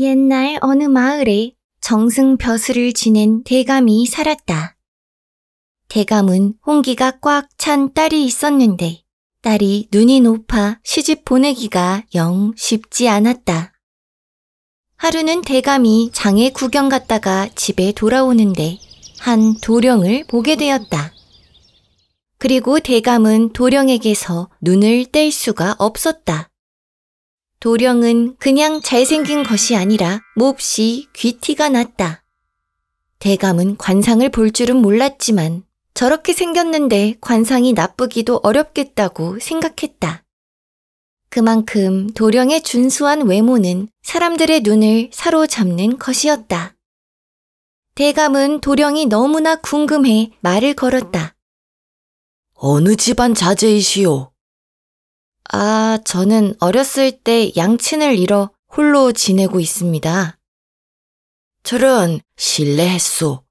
옛날 어느 마을에 정승벼슬을 지낸 대감이 살았다. 대감은 홍기가 꽉 찬 딸이 있었는데 딸이 눈이 높아 시집 보내기가 영 쉽지 않았다. 하루는 대감이 장에 구경 갔다가 집에 돌아오는데 한 도령을 보게 되었다. 그리고 대감은 도령에게서 눈을 뗄 수가 없었다. 도령은 그냥 잘생긴 것이 아니라 몹시 귀티가 났다. 대감은 관상을 볼 줄은 몰랐지만 저렇게 생겼는데 관상이 나쁘기도 어렵겠다고 생각했다. 그만큼 도령의 준수한 외모는 사람들의 눈을 사로잡는 것이었다. 대감은 도령이 너무나 궁금해 말을 걸었다. 어느 집안 자제이시오? 아, 저는 어렸을 때 양친을 잃어 홀로 지내고 있습니다. 저런, 실례했소.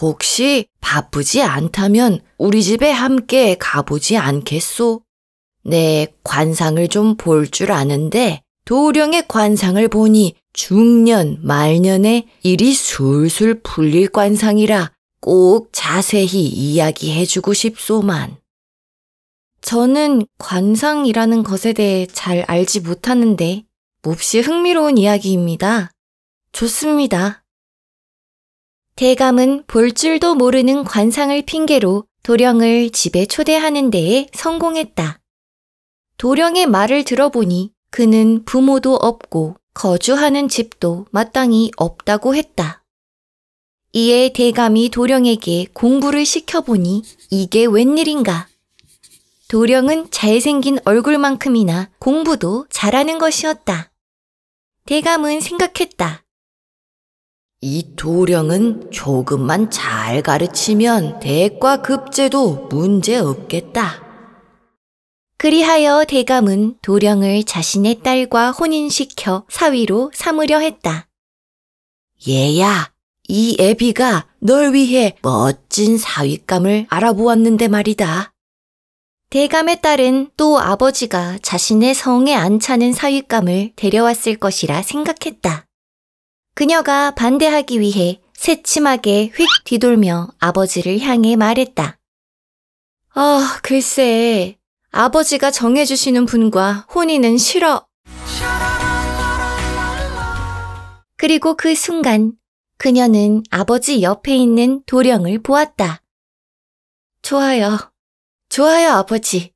혹시 바쁘지 않다면 우리 집에 함께 가보지 않겠소? 내 네, 관상을 좀 볼 줄 아는데 도령의 관상을 보니 중년, 말년에 일이 술술 풀릴 관상이라 꼭 자세히 이야기해주고 싶소만. 저는 관상이라는 것에 대해 잘 알지 못하는데 몹시 흥미로운 이야기입니다. 좋습니다. 대감은 볼 줄도 모르는 관상을 핑계로 도령을 집에 초대하는 데에 성공했다. 도령의 말을 들어보니 그는 부모도 없고 거주하는 집도 마땅히 없다고 했다. 이에 대감이 도령에게 공부를 시켜보니 이게 웬일인가 도령은 잘생긴 얼굴만큼이나 공부도 잘하는 것이었다. 대감은 생각했다. 이 도령은 조금만 잘 가르치면 대과 급제도 문제 없겠다. 그리하여 대감은 도령을 자신의 딸과 혼인시켜 사위로 삼으려 했다. 얘야, 이 애비가 널 위해 멋진 사윗감을 알아보았는데 말이다. 대감의 딸은 또 아버지가 자신의 성에 안 차는 사윗감을 데려왔을 것이라 생각했다. 그녀가 반대하기 위해 새침하게 휙 뒤돌며 아버지를 향해 말했다. 아, 글쎄. 아버지가 정해주시는 분과 혼인은 싫어. 그리고 그 순간 그녀는 아버지 옆에 있는 도령을 보았다. 좋아요. 좋아요, 아버지.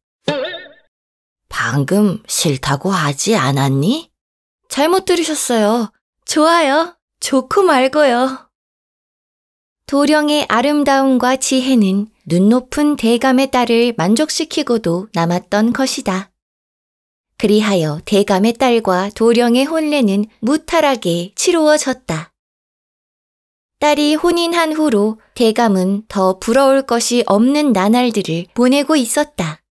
방금 싫다고 하지 않았니? 잘못 들으셨어요. 좋아요. 좋고 말고요. 도령의 아름다움과 지혜는 눈높은 대감의 딸을 만족시키고도 남았던 것이다. 그리하여 대감의 딸과 도령의 혼례는 무탈하게 치루어졌다. 딸이 혼인한 후로 대감은 더 부러울 것이 없는 나날들을 보내고 있었다.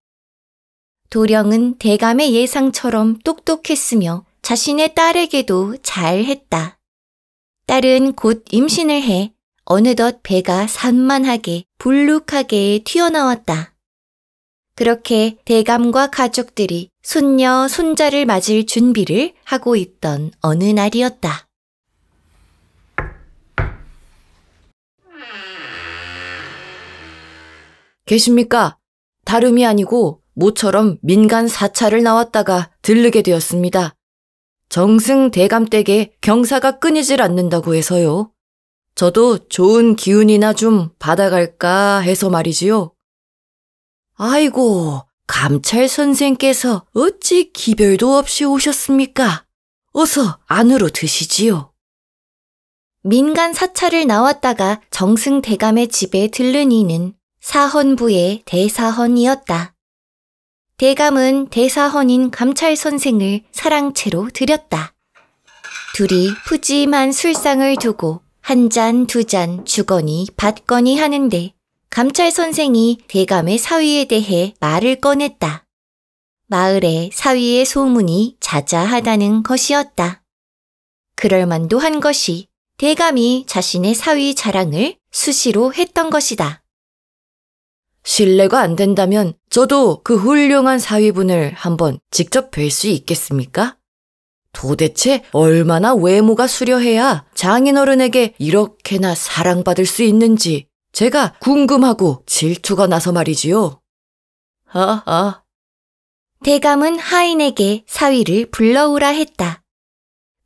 도령은 대감의 예상처럼 똑똑했으며 자신의 딸에게도 잘했다. 딸은 곧 임신을 해 어느덧 배가 산만하게 불룩하게 튀어나왔다. 그렇게 대감과 가족들이 손녀, 손자를 맞을 준비를 하고 있던 어느 날이었다. 계십니까? 다름이 아니고 모처럼 민간 사찰을 나왔다가 들르게 되었습니다. 정승 대감댁에 경사가 끊이질 않는다고 해서요. 저도 좋은 기운이나 좀 받아갈까 해서 말이지요. 아이고, 감찰 선생께서 어찌 기별도 없이 오셨습니까? 어서 안으로 드시지요. 민간 사찰을 나왔다가 정승 대감의 집에 들른 이는 사헌부의 대사헌이었다. 대감은 대사헌인 감찰 선생을 사랑채로 들였다. 둘이 푸짐한 술상을 두고 한 잔, 두 잔, 주거니, 받거니 하는데 감찰 선생이 대감의 사위에 대해 말을 꺼냈다. 마을에 사위의 소문이 자자하다는 것이었다. 그럴만도 한 것이 대감이 자신의 사위 자랑을 수시로 했던 것이다. 실례가 안 된다면 저도 그 훌륭한 사위분을 한번 직접 뵐 수 있겠습니까? 도대체 얼마나 외모가 수려해야 장인어른에게 이렇게나 사랑받을 수 있는지 제가 궁금하고 질투가 나서 말이지요. 아, 아. 대감은 하인에게 사위를 불러오라 했다.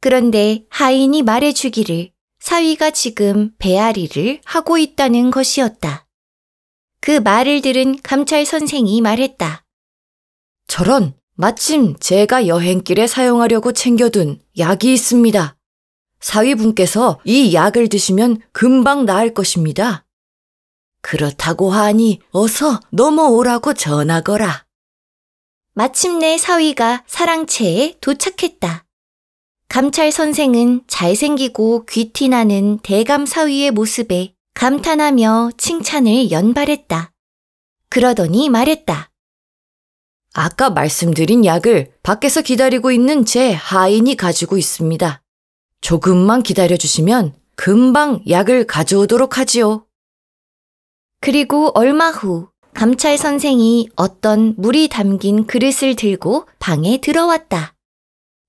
그런데 하인이 말해주기를 사위가 지금 배앓이를 하고 있다는 것이었다. 그 말을 들은 감찰 선생이 말했다. 저런, 마침 제가 여행길에 사용하려고 챙겨둔 약이 있습니다. 사위분께서 이 약을 드시면 금방 나을 것입니다. 그렇다고 하니 어서 넘어오라고 전하거라. 마침내 사위가 사랑채에 도착했다. 감찰 선생은 잘생기고 귀티나는 대감 사위의 모습에 감탄하며 칭찬을 연발했다. 그러더니 말했다. 아까 말씀드린 약을 밖에서 기다리고 있는 제 하인이 가지고 있습니다. 조금만 기다려주시면 금방 약을 가져오도록 하지요. 그리고 얼마 후 감찰 선생이 어떤 물이 담긴 그릇을 들고 방에 들어왔다.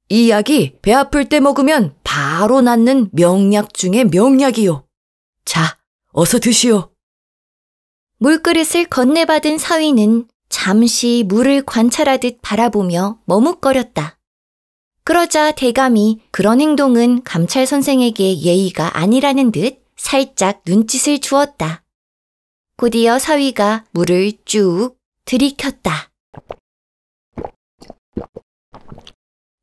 이 약이 배 아플 때 먹으면 바로 낫는 명약 중의 명약이요. 자, 어서 드시오. 물그릇을 건네받은 사위는 잠시 물을 관찰하듯 바라보며 머뭇거렸다. 그러자 대감이 그런 행동은 감찰 선생에게 예의가 아니라는 듯 살짝 눈짓을 주었다. 곧이어 사위가 물을 쭉 들이켰다.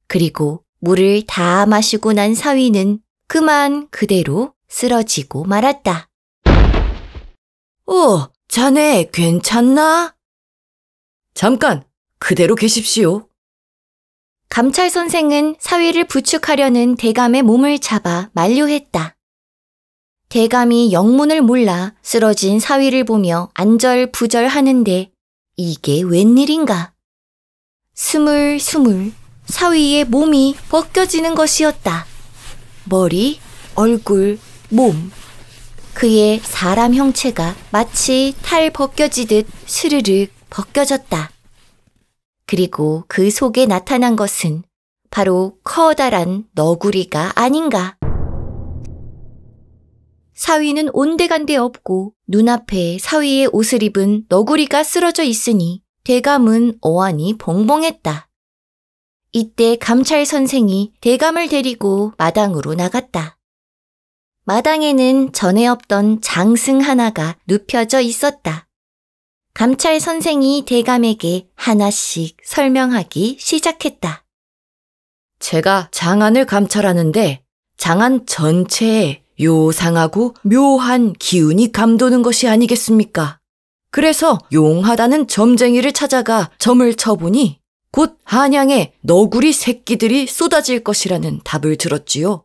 그리고 물을 다 마시고 난 사위는 그만 그대로 쓰러지고 말았다. 어, 자네 괜찮나? 잠깐, 그대로 계십시오. 감찰 선생은 사위를 부축하려는 대감의 몸을 잡아 만료했다. 대감이 영문을 몰라 쓰러진 사위를 보며 안절부절하는데 이게 웬일인가? 스물 스물 사위의 몸이 벗겨지는 것이었다. 머리, 얼굴, 몸, 그의 사람 형체가 마치 탈 벗겨지듯 스르륵 벗겨졌다. 그리고 그 속에 나타난 것은 바로 커다란 너구리가 아닌가. 사위는 온데간데 없고 눈앞에 사위의 옷을 입은 너구리가 쓰러져 있으니 대감은 어안이 봉봉했다. 이때 감찰 선생이 대감을 데리고 마당으로 나갔다. 마당에는 전에 없던 장승 하나가 눕혀져 있었다. 감찰 선생이 대감에게 하나씩 설명하기 시작했다. 제가 장안을 감찰하는데 장안 전체에 요상하고 묘한 기운이 감도는 것이 아니겠습니까? 그래서 용하다는 점쟁이를 찾아가 점을 쳐보니 곧 한양에 너구리 새끼들이 쏟아질 것이라는 답을 들었지요.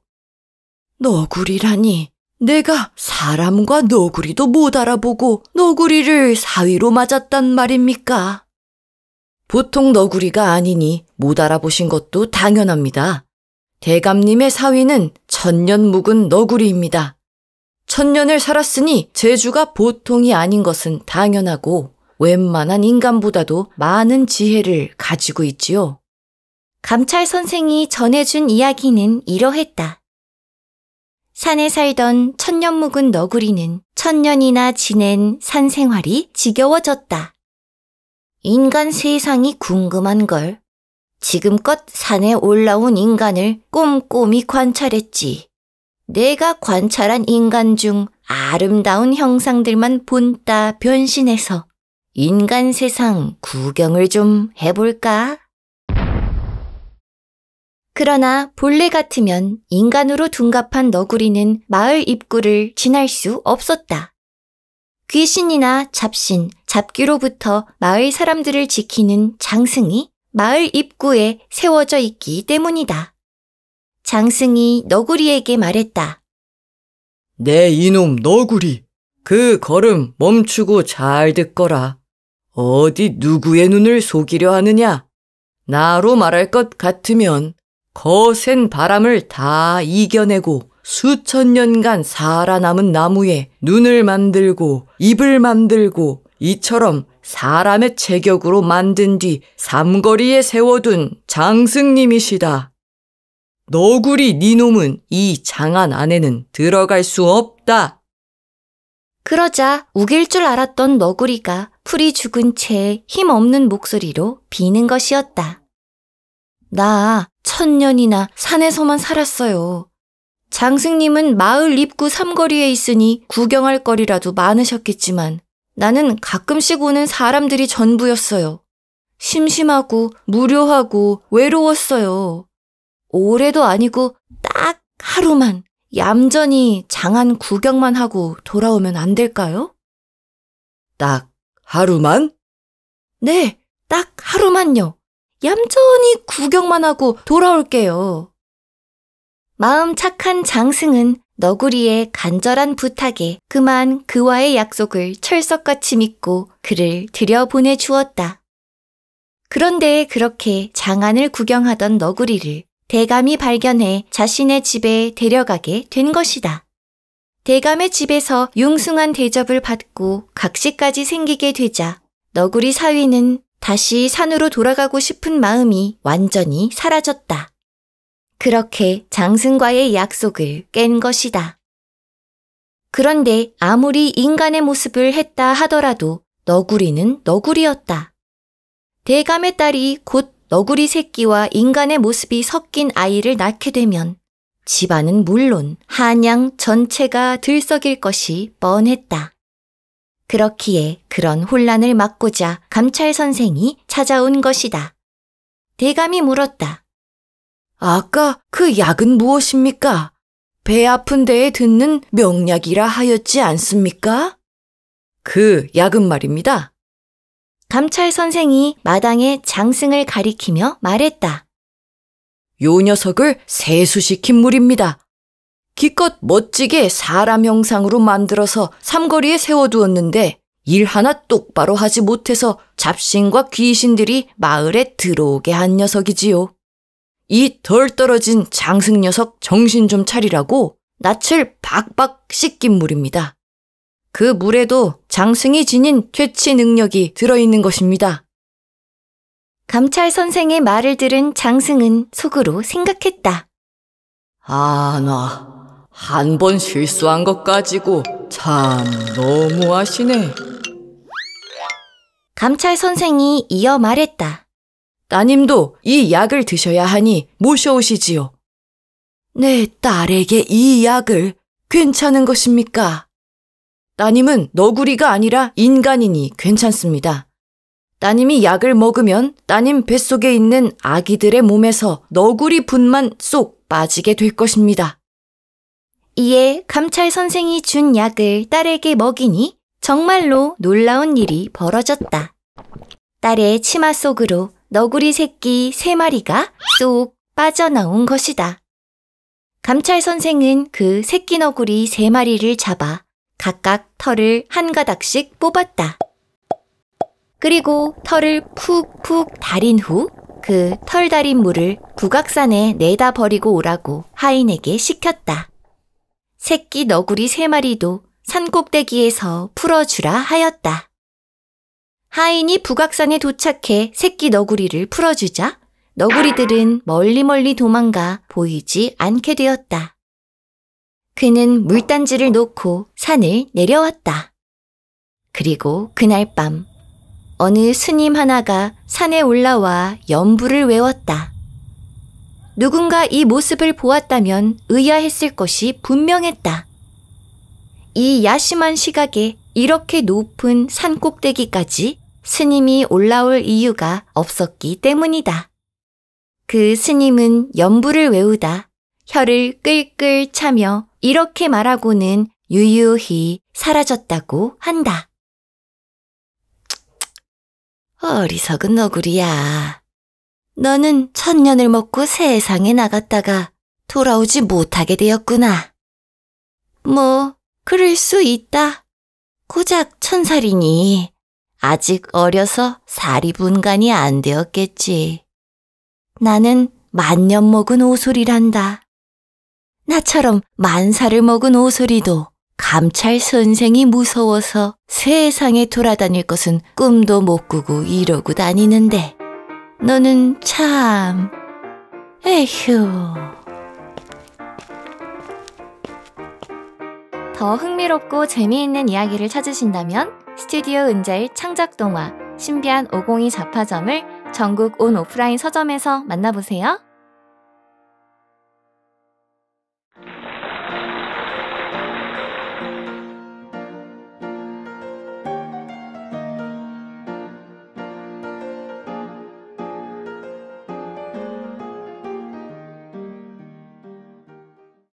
너구리라니. 내가 사람과 너구리도 못 알아보고 너구리를 사위로 맞았단 말입니까? 보통 너구리가 아니니 못 알아보신 것도 당연합니다. 대감님의 사위는 천년 묵은 너구리입니다. 천년을 살았으니 재주가 보통이 아닌 것은 당연하고 웬만한 인간보다도 많은 지혜를 가지고 있지요. 감찰 선생이 전해준 이야기는 이러했다. 산에 살던 천년 묵은 너구리는 천년이나 지낸 산 생활이 지겨워졌다. 인간 세상이 궁금한 걸. 지금껏 산에 올라온 인간을 꼼꼼히 관찰했지. 내가 관찰한 인간 중 아름다운 형상들만 본따 변신해서 인간 세상 구경을 좀 해볼까? 그러나 본래 같으면 인간으로 둔갑한 너구리는 마을 입구를 지날 수 없었다. 귀신이나 잡신, 잡귀로부터 마을 사람들을 지키는 장승이 마을 입구에 세워져 있기 때문이다. 장승이 너구리에게 말했다. 내 이놈 너구리, 그 걸음 멈추고 잘 듣거라. 어디 누구의 눈을 속이려 하느냐? 나로 말할 것 같으면 거센 바람을 다 이겨내고 수천 년간 살아남은 나무에 눈을 만들고 입을 만들고 이처럼 사람의 체격으로 만든 뒤 삼거리에 세워둔 장승님이시다. 너구리 니놈은 이 장안 안에는 들어갈 수 없다. 그러자 우길 줄 알았던 너구리가 풀이 죽은 채 힘없는 목소리로 비는 것이었다. 나 천년이나 산에서만 살았어요. 장승님은 마을 입구 삼거리에 있으니 구경할 거리라도 많으셨겠지만 나는 가끔씩 오는 사람들이 전부였어요. 심심하고 무료하고 외로웠어요. 올해도 아니고 딱 하루만 얌전히 장안 구경만 하고 돌아오면 안 될까요? 딱 하루만? 네, 딱 하루만요. 얌전히 구경만 하고 돌아올게요. 마음 착한 장승은 너구리의 간절한 부탁에 그만 그와의 약속을 철석같이 믿고 그를 들여보내 주었다. 그런데 그렇게 장안을 구경하던 너구리를 대감이 발견해 자신의 집에 데려가게 된 것이다. 대감의 집에서 융숭한 대접을 받고 각시까지 생기게 되자 너구리 사위는 다시 산으로 돌아가고 싶은 마음이 완전히 사라졌다. 그렇게 장승과의 약속을 깬 것이다. 그런데 아무리 인간의 모습을 했다 하더라도 너구리는 너구리였다. 대감의 딸이 곧 너구리 새끼와 인간의 모습이 섞인 아이를 낳게 되면 집안은 물론 한양 전체가 들썩일 것이 뻔했다. 그렇기에 그런 혼란을 막고자 감찰 선생이 찾아온 것이다. 대감이 물었다. 아까 그 약은 무엇입니까? 배 아픈 데에 듣는 명약이라 하였지 않습니까? 그 약은 말입니다. 감찰 선생이 마당에 장승을 가리키며 말했다. 요 녀석을 세수시킨 물입니다. 기껏 멋지게 사람 형상으로 만들어서 삼거리에 세워두었는데 일 하나 똑바로 하지 못해서 잡신과 귀신들이 마을에 들어오게 한 녀석이지요. 이 덜 떨어진 장승 녀석 정신 좀 차리라고 낯을 박박 씻긴 물입니다. 그 물에도 장승이 지닌 퇴치 능력이 들어있는 것입니다. 감찰 선생의 말을 들은 장승은 속으로 생각했다. 아, 나 한번 실수한 것 가지고 참 너무하시네. 감찰 선생이 이어 말했다. 따님도 이 약을 드셔야 하니 모셔오시지요. 내 네, 딸에게 이 약을 괜찮은 것입니까? 따님은 너구리가 아니라 인간이니 괜찮습니다. 따님이 약을 먹으면 따님 뱃속에 있는 아기들의 몸에서 너구리 분만 쏙 빠지게 될 것입니다. 이에 감찰 선생이 준 약을 딸에게 먹이니 정말로 놀라운 일이 벌어졌다. 딸의 치마 속으로 너구리 새끼 세 마리가 쏙 빠져나온 것이다. 감찰 선생은 그 새끼 너구리 세 마리를 잡아 각각 털을 한 가닥씩 뽑았다. 그리고 털을 푹푹 달인 후 그 털 달인 물을 구각산에 내다 버리고 오라고 하인에게 시켰다. 새끼 너구리 세 마리도 산꼭대기에서 풀어주라 하였다. 하인이 북악산에 도착해 새끼 너구리를 풀어주자 너구리들은 멀리 멀리 도망가 보이지 않게 되었다. 그는 물단지를 놓고 산을 내려왔다. 그리고 그날 밤 어느 스님 하나가 산에 올라와 연부를 외웠다. 누군가 이 모습을 보았다면 의아했을 것이 분명했다. 이 야심한 시각에 이렇게 높은 산 꼭대기까지 스님이 올라올 이유가 없었기 때문이다. 그 스님은 연부를 외우다 혀를 끌끌 차며 이렇게 말하고는 유유히 사라졌다고 한다. 어리석은 너구리야. 너는 천년을 먹고 세상에 나갔다가 돌아오지 못하게 되었구나. 뭐, 그럴 수 있다. 고작 천살이니 아직 어려서 살이 분간이 안 되었겠지. 나는 만년 먹은 오소리란다. 나처럼 만살을 먹은 오소리도 감찰 선생이 무서워서 세상에 돌아다닐 것은 꿈도 못 꾸고 이러고 다니는데. 너는 참, 에휴. 더 흥미롭고 재미있는 이야기를 찾으신다면 스튜디오 은자일 창작 동화 신비한 502잡파점을 전국 온 오프라인 서점에서 만나보세요.